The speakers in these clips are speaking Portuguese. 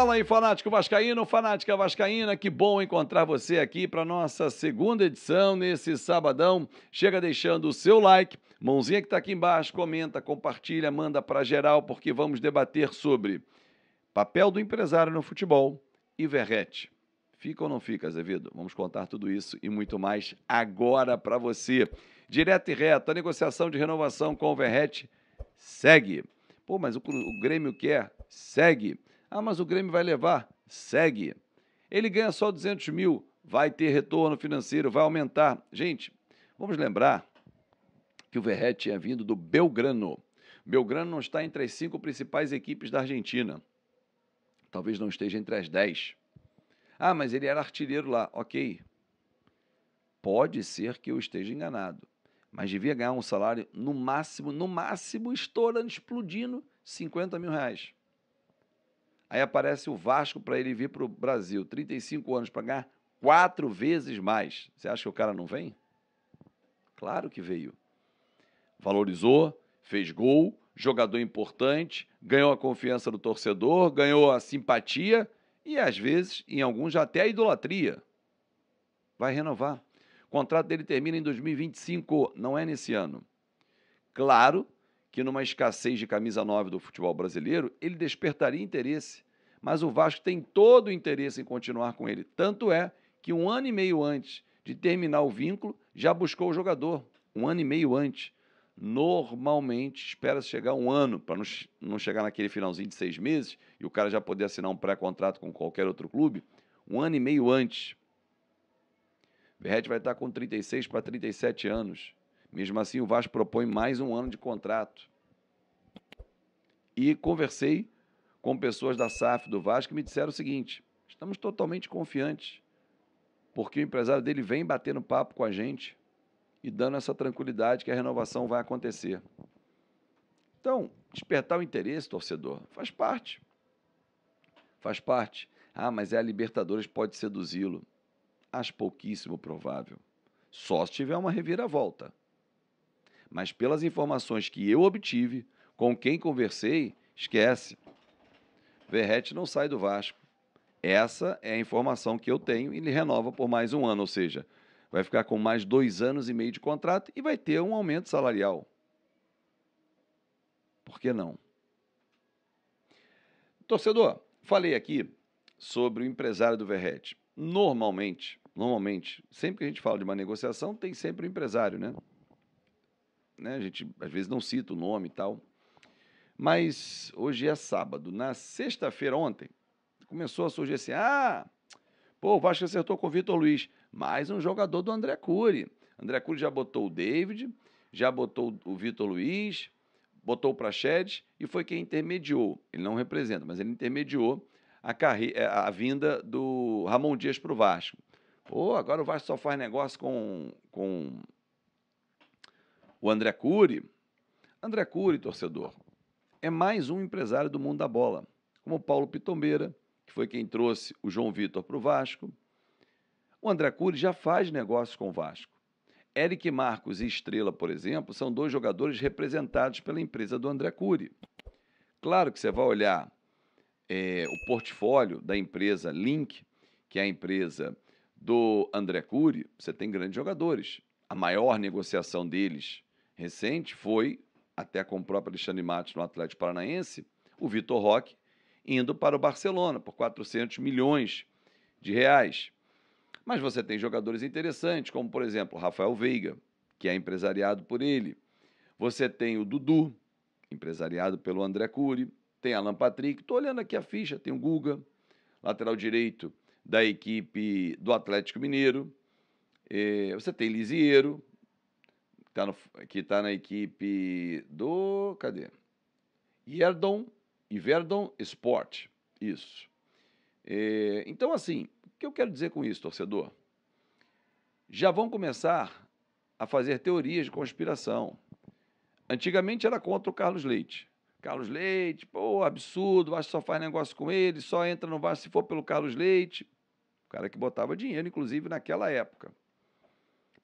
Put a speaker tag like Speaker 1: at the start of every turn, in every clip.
Speaker 1: Fala aí, fanático vascaíno, fanática vascaína, que bom encontrar você aqui para nossa segunda edição nesse sabadão. Chega deixando o seu like, mãozinha que está aqui embaixo, comenta, compartilha, manda para geral, porque vamos debater sobre papel do empresário no futebol e Verrete. Fica ou não fica, Azevedo? Vamos contar tudo isso e muito mais agora para você. Direto e reto, a negociação de renovação com o Verrete segue. Pô, mas o, o Grêmio quer? Segue. Ah, mas o Grêmio vai levar? Segue. Ele ganha só 200 mil, vai ter retorno financeiro, vai aumentar. Gente, vamos lembrar que o Verret tinha vindo do Belgrano. Belgrano não está entre as cinco principais equipes da Argentina. Talvez não esteja entre as dez. Ah, mas ele era artilheiro lá. Ok. Pode ser que eu esteja enganado. Mas devia ganhar um salário, no máximo, no máximo, estourando, explodindo, 50 mil reais. Aí aparece o Vasco para ele vir para o Brasil, 35 anos, para ganhar quatro vezes mais. Você acha que o cara não vem? Claro que veio. Valorizou, fez gol, jogador importante, ganhou a confiança do torcedor, ganhou a simpatia e, às vezes, em alguns, já até a idolatria. Vai renovar. O contrato dele termina em 2025, não é nesse ano. Claro que numa escassez de camisa nova do futebol brasileiro, ele despertaria interesse. Mas o Vasco tem todo o interesse em continuar com ele. Tanto é que um ano e meio antes de terminar o vínculo, já buscou o jogador. Um ano e meio antes. Normalmente espera chegar um ano, para não chegar naquele finalzinho de seis meses e o cara já poder assinar um pré-contrato com qualquer outro clube. Um ano e meio antes. Verrete vai estar com 36 para 37 anos. Mesmo assim, o Vasco propõe mais um ano de contrato. E conversei com pessoas da SAF do Vasco que me disseram o seguinte: estamos totalmente confiantes, porque o empresário dele vem batendo papo com a gente e dando essa tranquilidade que a renovação vai acontecer. Então, despertar o interesse, torcedor, faz parte. Faz parte. Ah, mas é a Libertadores pode seduzi-lo. Acho pouquíssimo provável. Só se tiver uma reviravolta. Mas pelas informações que eu obtive, com quem conversei, esquece. Verrete não sai do Vasco. Essa é a informação que eu tenho e ele renova por mais um ano, ou seja, vai ficar com mais dois anos e meio de contrato e vai ter um aumento salarial. Por que não? Torcedor, falei aqui sobre o empresário do Verrete. Normalmente, normalmente, sempre que a gente fala de uma negociação, tem sempre o um empresário, né? né? A gente às vezes não cita o nome e tal. Mas hoje é sábado. Na sexta-feira, ontem, começou a surgir assim: ah, pô, o Vasco acertou com o Vitor Luiz. Mais um jogador do André Cury. André Cury já botou o David, já botou o Vitor Luiz, botou o Praxedes e foi quem intermediou. Ele não representa, mas ele intermediou a, carre... Eh, a vinda do Ramon Dias para o Vasco. Pô, agora o Vasco só faz negócio com, com o André Cury, André Cury, torcedor, é mais um empresário do mundo da bola, como o Paulo Pitombeira, que foi quem trouxe o João Vitor para o Vasco. O André Cury já faz negócios com o Vasco. Eric Marcos e Estrela, por exemplo, são dois jogadores representados pela empresa do André Cury. Claro que você vai olhar é, o portfólio da empresa Link, que é a empresa do André Cury, você tem grandes jogadores. A maior negociação deles recente foi, até com o próprio Alexandre Matos no Atlético Paranaense, o Vitor Roque indo para o Barcelona por 400 milhões de reais. Mas você tem jogadores interessantes, como por exemplo Rafael Veiga, que é empresariado por ele. Você tem o Dudu, empresariado pelo André Cury. Tem Alan Patrick. Estou olhando aqui a ficha. Tem o Guga, lateral direito da equipe do Atlético Mineiro. Eh, você tem Lisieiro, tá, no, que tá na equipe do. Cadê? Yerdon, Iverdon Sport. Isso. É, então, assim, o que eu quero dizer com isso, torcedor? Já vão começar a fazer teorias de conspiração. Antigamente era contra o Carlos Leite. Carlos Leite, pô, absurdo, o Vasco só faz negócio com ele, só entra no Vasco se for pelo Carlos Leite. O cara que botava dinheiro, inclusive, naquela época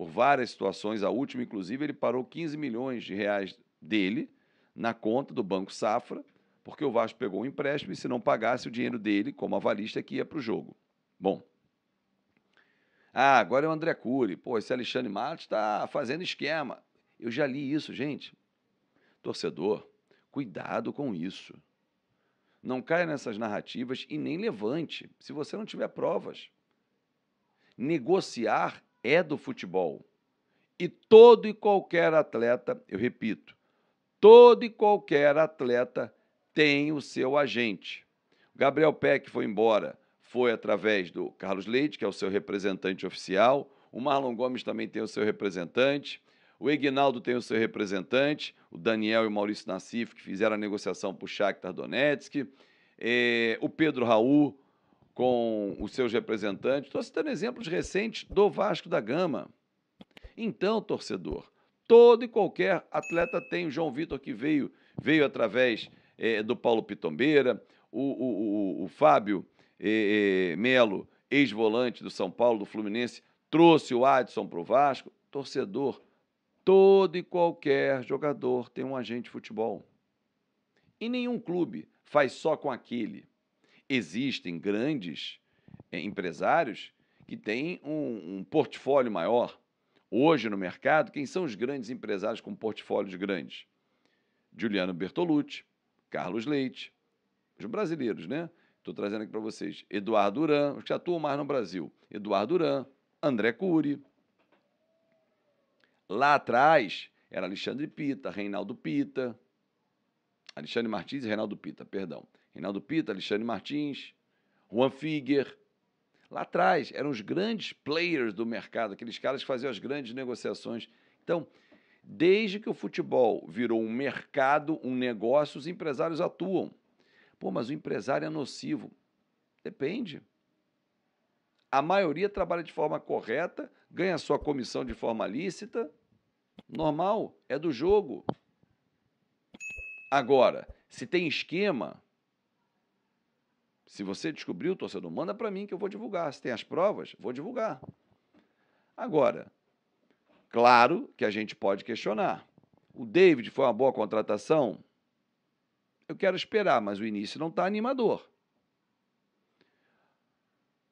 Speaker 1: por várias situações, a última inclusive, ele parou 15 milhões de reais dele na conta do Banco Safra, porque o Vasco pegou um empréstimo e se não pagasse o dinheiro dele, como avalista, que ia para o jogo. Bom, ah, agora é o André Cury. Pô, esse Alexandre Matos está fazendo esquema. Eu já li isso, gente. Torcedor, cuidado com isso. Não caia nessas narrativas e nem levante, se você não tiver provas. Negociar é do futebol. E todo e qualquer atleta, eu repito, todo e qualquer atleta tem o seu agente. O Gabriel Peck foi embora, foi através do Carlos Leite, que é o seu representante oficial, o Marlon Gomes também tem o seu representante, o Eginaldo tem o seu representante, o Daniel e o Maurício Nassif, que fizeram a negociação para o Shakhtar Donetsk, eh, o Pedro Raul, com os seus representantes. Estou citando exemplos recentes do Vasco da Gama. Então, torcedor, todo e qualquer atleta tem. O João Vitor que veio, veio através é, do Paulo Pitombeira, o, o, o, o Fábio é, Melo, ex-volante do São Paulo, do Fluminense, trouxe o Adson para o Vasco. Torcedor, todo e qualquer jogador tem um agente de futebol. E nenhum clube faz só com aquele existem grandes eh, empresários que têm um, um portfólio maior. Hoje no mercado, quem são os grandes empresários com portfólios grandes? Juliano Bertolucci, Carlos Leite, os brasileiros, né? Estou trazendo aqui para vocês. Eduardo Duran, os que atuam mais no Brasil. Eduardo Duran, André Cury. Lá atrás era Alexandre Pita, Reinaldo Pita. Alexandre Martins e Reinaldo Pita, perdão. Reinaldo Pita, Alexandre Martins, Juan Figuer. Lá atrás eram os grandes players do mercado, aqueles caras que faziam as grandes negociações. Então, desde que o futebol virou um mercado, um negócio, os empresários atuam. Pô, mas o empresário é nocivo. Depende. A maioria trabalha de forma correta, ganha sua comissão de forma lícita. Normal, é do jogo. Agora, se tem esquema, se você descobriu, torcedor, manda para mim que eu vou divulgar. Se tem as provas, vou divulgar. Agora, claro que a gente pode questionar. O David foi uma boa contratação? Eu quero esperar, mas o início não está animador.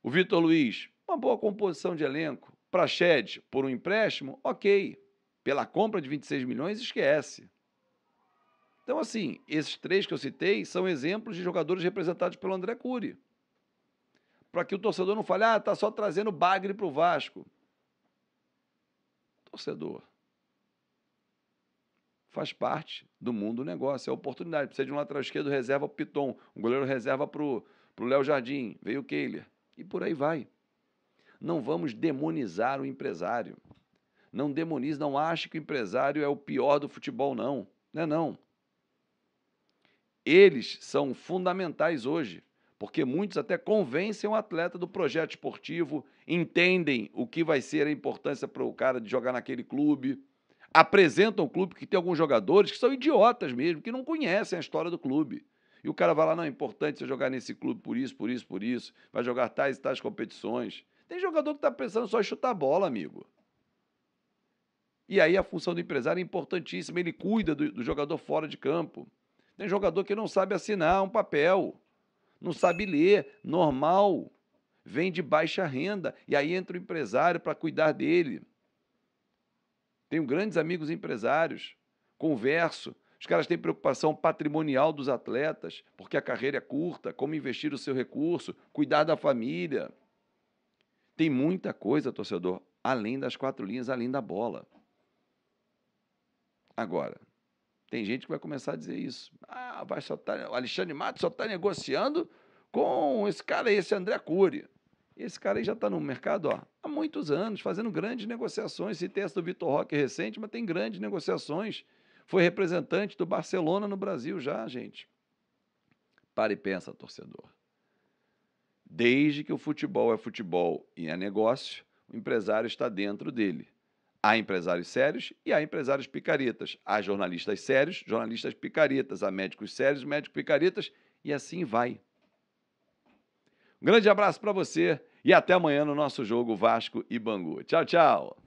Speaker 1: O Vitor Luiz, uma boa composição de elenco. Praxedes, por um empréstimo, ok. Pela compra de 26 milhões, esquece. Então, assim, esses três que eu citei são exemplos de jogadores representados pelo André Cury. Para que o torcedor não fale, ah, tá só trazendo bagre para o Vasco. Torcedor. Faz parte do mundo do negócio, é oportunidade. Precisa de um lateral esquerdo, reserva para o Piton. Um goleiro reserva para o Léo Jardim. Veio o Kehler. E por aí vai. Não vamos demonizar o empresário. Não demonize, não ache que o empresário é o pior do futebol, não. Não é não. Eles são fundamentais hoje, porque muitos até convencem o atleta do projeto esportivo, entendem o que vai ser a importância para o cara de jogar naquele clube, apresentam o clube, que tem alguns jogadores que são idiotas mesmo, que não conhecem a história do clube. E o cara vai lá, não, é importante você jogar nesse clube por isso, por isso, por isso, vai jogar tais e tais competições. Tem jogador que está pensando só em chutar bola, amigo. E aí a função do empresário é importantíssima, ele cuida do, do jogador fora de campo. Tem jogador que não sabe assinar um papel, não sabe ler, normal. Vem de baixa renda. E aí entra o empresário para cuidar dele. Tenho grandes amigos empresários, converso. Os caras têm preocupação patrimonial dos atletas, porque a carreira é curta, como investir o seu recurso, cuidar da família. Tem muita coisa, torcedor, além das quatro linhas, além da bola. Agora, tem gente que vai começar a dizer isso. Ah, vai só tá, o Alexandre Matos só está negociando com esse cara aí, esse André Cury. Esse cara aí já está no mercado ó, há muitos anos, fazendo grandes negociações. Citei essa do Vitor Roque recente, mas tem grandes negociações. Foi representante do Barcelona no Brasil já, gente. Para e pensa, torcedor. Desde que o futebol é futebol e é negócio, o empresário está dentro dele. Há empresários sérios e há empresários picaretas. Há jornalistas sérios, jornalistas picaretas. Há médicos sérios, médicos picaretas. E assim vai. Um grande abraço para você e até amanhã no nosso jogo Vasco e Bangu. Tchau, tchau.